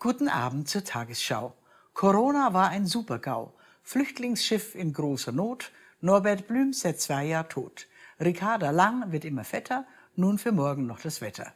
Guten Abend zur Tagesschau. Corona war ein Supergau. Flüchtlingsschiff in großer Not. Norbert Blüm seit zwei Jahren tot. Ricarda Lang wird immer fetter. Nun für morgen noch das Wetter.